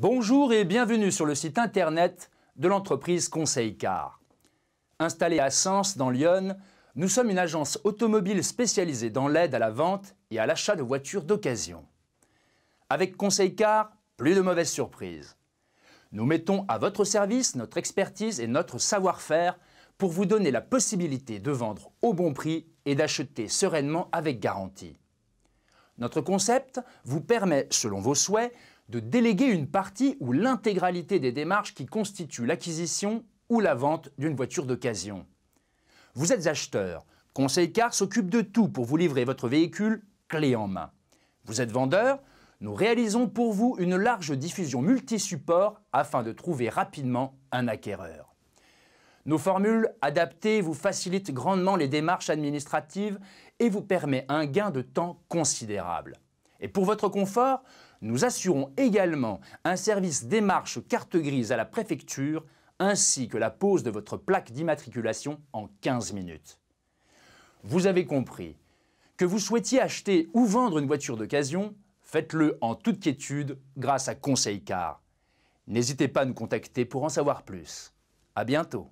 Bonjour et bienvenue sur le site internet de l'entreprise Conseil Car. Installée à Sens, dans Lyon, nous sommes une agence automobile spécialisée dans l'aide à la vente et à l'achat de voitures d'occasion. Avec Conseil Car, plus de mauvaises surprises. Nous mettons à votre service notre expertise et notre savoir-faire pour vous donner la possibilité de vendre au bon prix et d'acheter sereinement avec garantie. Notre concept vous permet, selon vos souhaits, de déléguer une partie ou l'intégralité des démarches qui constituent l'acquisition ou la vente d'une voiture d'occasion. Vous êtes acheteur. Conseil Car s'occupe de tout pour vous livrer votre véhicule clé en main. Vous êtes vendeur. Nous réalisons pour vous une large diffusion multi afin de trouver rapidement un acquéreur. Nos formules adaptées vous facilitent grandement les démarches administratives et vous permet un gain de temps considérable. Et pour votre confort, nous assurons également un service démarche carte grise à la préfecture ainsi que la pose de votre plaque d'immatriculation en 15 minutes. Vous avez compris. Que vous souhaitiez acheter ou vendre une voiture d'occasion, faites-le en toute quiétude grâce à Conseil Car. N'hésitez pas à nous contacter pour en savoir plus. À bientôt.